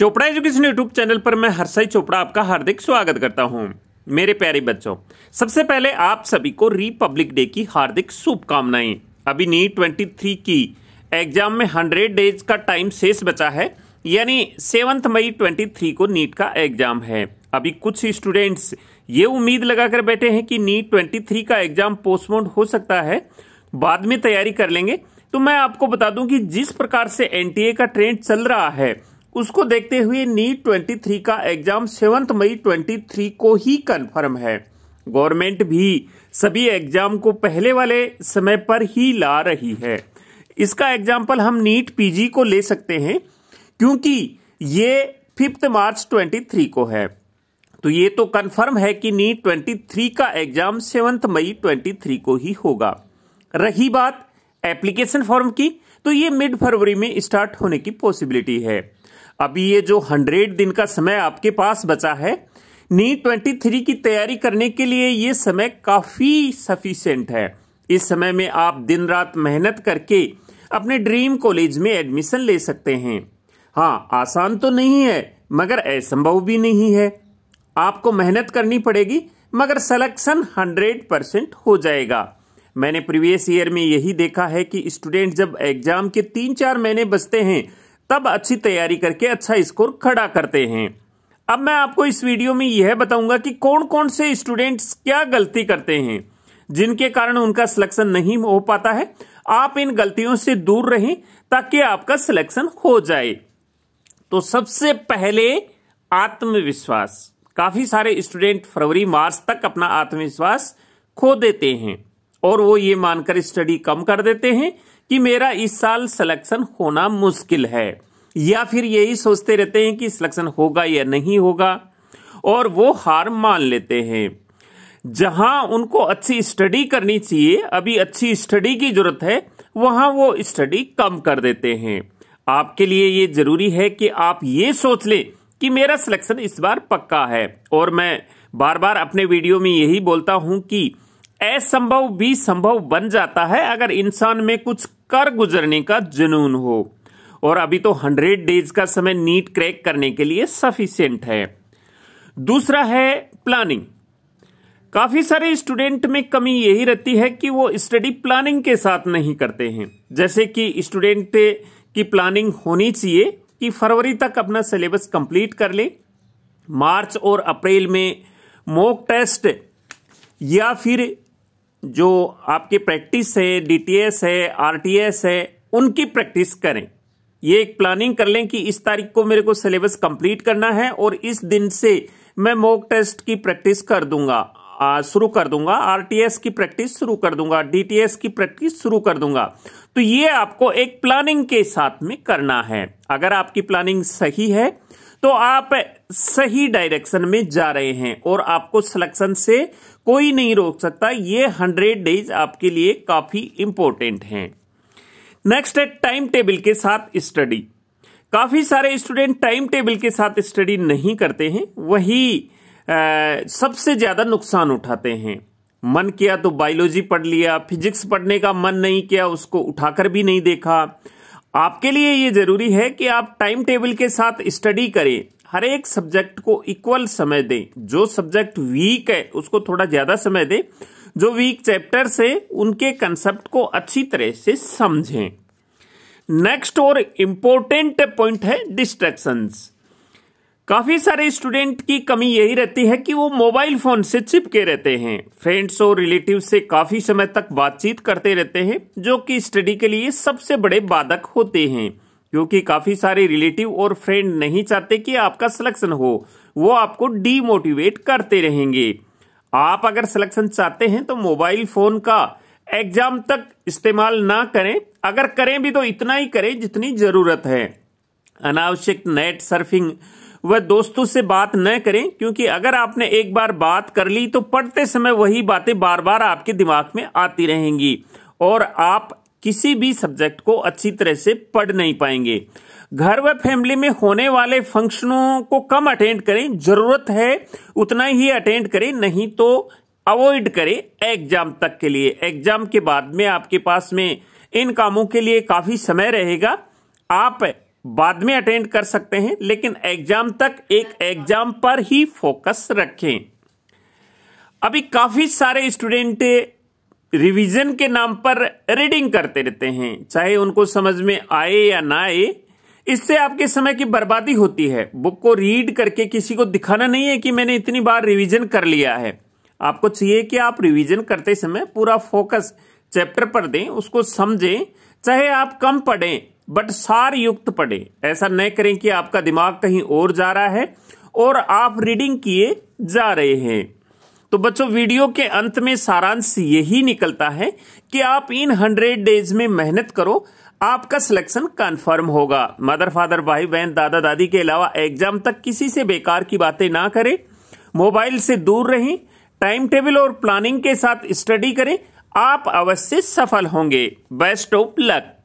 Chopra education YouTube channel पर मैं हर्षई चोपड़ा आपका हार्दिक स्वागत करता हूं मेरे प्यारे बच्चों सबसे पहले आप सभी को रिपब्लिक डे की हार्दिक शुभकामनाएं अभी नीट ट्वेंटी थ्री की एग्जाम में हंड्रेड डेज का टाइम शेष बचा है यानी सेवन्थ मई ट्वेंटी थ्री को नीट का एग्जाम है अभी कुछ स्टूडेंट्स ये उम्मीद लगाकर बैठे हैं कि नीट ट्वेंटी थ्री का एग्जाम पोस्टपोन हो सकता है बाद में तैयारी कर लेंगे तो मैं आपको बता दूं कि जिस प्रकार से एनटीए का ट्रेंड चल रहा है उसको देखते हुए नीट 23 का एग्जाम सेवंथ मई 23 को ही कंफर्म है गवर्नमेंट भी सभी एग्जाम को पहले वाले समय पर ही ला रही है इसका एग्जाम्पल हम नीट पीजी को ले सकते हैं क्योंकि ये फिफ्थ मार्च 23 को है तो ये तो कंफर्म है कि नीट 23 का एग्जाम सेवंथ मई 23 को ही होगा रही बात एप्लीकेशन फॉर्म की तो ये मिड फरवरी में स्टार्ट होने की पॉसिबिलिटी है अभी ये जो हंड्रेड दिन का समय आपके पास बचा है नीट ट्वेंटी थ्री की तैयारी करने के लिए ये समय काफ़ी सफिशेंट है इस समय में आप दिन रात मेहनत करके अपने ड्रीम कॉलेज में एडमिशन ले सकते हैं हाँ आसान तो नहीं है मगर असंभव भी नहीं है आपको मेहनत करनी पड़ेगी मगर सलेक्शन हंड्रेड परसेंट हो जाएगा मैंने प्रीवियस ईयर में यही देखा है कि स्टूडेंट जब एग्जाम के तीन चार महीने बचते हैं तब अच्छी तैयारी करके अच्छा स्कोर खड़ा करते हैं अब मैं आपको इस वीडियो में यह बताऊंगा कि कौन कौन से स्टूडेंट्स क्या गलती करते हैं जिनके कारण उनका सिलेक्शन नहीं हो पाता है आप इन गलतियों से दूर रहें ताकि आपका सिलेक्शन हो जाए तो सबसे पहले आत्मविश्वास काफी सारे स्टूडेंट फरवरी मार्च तक अपना आत्मविश्वास खो देते हैं और वो ये मानकर स्टडी कम कर देते हैं कि मेरा इस साल सिलेक्शन होना मुश्किल है या फिर यही सोचते रहते हैं कि सिलेक्शन होगा या नहीं होगा और वो हार मान लेते हैं जहां उनको अच्छी स्टडी करनी चाहिए अभी अच्छी स्टडी की जरूरत है वहां वो स्टडी कम कर देते हैं आपके लिए ये जरूरी है कि आप ये सोच लें कि मेरा सिलेक्शन इस बार पक्का है और मैं बार बार अपने वीडियो में यही बोलता हूं कि असंभव भी संभव बन जाता है अगर इंसान में कुछ कर गुजरने का जुनून हो और अभी तो हंड्रेड डेज का समय नीट क्रैक करने के लिए सफिशियंट है दूसरा है प्लानिंग काफ़ी सारे स्टूडेंट में कमी यही रहती है कि वो स्टडी प्लानिंग के साथ नहीं करते हैं जैसे कि स्टूडेंट की प्लानिंग होनी चाहिए कि फरवरी तक अपना सिलेबस कंप्लीट कर ले मार्च और अप्रैल में मॉक टेस्ट या फिर जो आपकी प्रैक्टिस है डीटीएस है आरटीएस है उनकी प्रैक्टिस करें ये एक प्लानिंग कर लें कि इस तारीख को मेरे को सिलेबस कंप्लीट करना है और इस दिन से मैं मॉक टेस्ट की प्रैक्टिस कर दूंगा शुरू कर दूंगा आरटीएस की प्रैक्टिस शुरू कर दूंगा डीटीएस की प्रैक्टिस शुरू कर दूंगा तो ये आपको एक प्लानिंग के साथ में करना है अगर आपकी प्लानिंग सही है तो आप सही डायरेक्शन में जा रहे हैं और आपको सिलेक्शन से कोई नहीं रोक सकता ये हंड्रेड डेज आपके लिए काफ़ी इंपॉर्टेंट हैं नेक्स्ट है टाइम टेबल के साथ स्टडी काफ़ी सारे स्टूडेंट टाइम टेबल के साथ स्टडी नहीं करते हैं वही आ, सबसे ज़्यादा नुकसान उठाते हैं मन किया तो बायोलॉजी पढ़ लिया फिजिक्स पढ़ने का मन नहीं किया उसको उठाकर भी नहीं देखा आपके लिए ये ज़रूरी है कि आप टाइम टेबल के साथ स्टडी करें हर एक सब्जेक्ट को इक्वल समय दें जो सब्जेक्ट वीक है उसको थोड़ा ज़्यादा समय दें जो वीक चैप्टर्स से उनके कंसेप्ट को अच्छी तरह से समझें नेक्स्ट और इम्पोर्टेंट पॉइंट है डिस्ट्रैक्शंस काफ़ी सारे स्टूडेंट की कमी यही रहती है कि वो मोबाइल फ़ोन से चिपके रहते हैं फ्रेंड्स और रिलेटिव से काफ़ी समय तक बातचीत करते रहते हैं जो कि स्टडी के लिए सबसे बड़े बाधक होते हैं क्योंकि काफ़ी सारे रिलेटिव और फ्रेंड नहीं चाहते कि आपका सिलेक्शन हो वो आपको डीमोटिवेट करते रहेंगे आप अगर सिलेक्शन चाहते हैं तो मोबाइल फ़ोन का एग्जाम तक इस्तेमाल ना करें अगर करें भी तो इतना ही करें जितनी ज़रूरत है अनावश्यक नेट सर्फिंग वह दोस्तों से बात न करें क्योंकि अगर आपने एक बार बात कर ली तो पढ़ते समय वही बातें बार बार आपके दिमाग में आती रहेंगी और आप किसी भी सब्जेक्ट को अच्छी तरह से पढ़ नहीं पाएंगे घर व फैमिली में होने वाले फंक्शनों को कम अटेंड करें जरूरत है उतना ही अटेंड करें नहीं तो अवॉइड करें एग्जाम तक के लिए एग्जाम के बाद में आपके पास में इन कामों के लिए काफी समय रहेगा आप बाद में अटेंड कर सकते हैं लेकिन एग्जाम तक एक एग्जाम पर ही फोकस रखें अभी काफ़ी सारे स्टूडेंट रिवीजन के नाम पर रीडिंग करते रहते हैं चाहे उनको समझ में आए या ना आए इससे आपके समय की बर्बादी होती है बुक को रीड करके किसी को दिखाना नहीं है कि मैंने इतनी बार रिवीजन कर लिया है आपको चाहिए कि आप रिवीजन करते समय पूरा फोकस चैप्टर पर दें उसको समझें चाहे आप कम पढ़ें बट सार युक्त पढ़े ऐसा न करें कि आपका दिमाग कहीं और जा रहा है और आप रीडिंग किए जा रहे हैं तो बच्चों वीडियो के अंत में सारांश यही निकलता है कि आप इन हंड्रेड डेज में मेहनत करो आपका सिलेक्शन कंफर्म होगा मदर फादर भाई बहन दादा दादी के अलावा एग्जाम तक किसी से बेकार की बातें ना करें मोबाइल से दूर रहें टाइम टेबल और प्लानिंग के साथ स्टडी करें आप अवश्य सफल होंगे बेस्ट ऑफ लक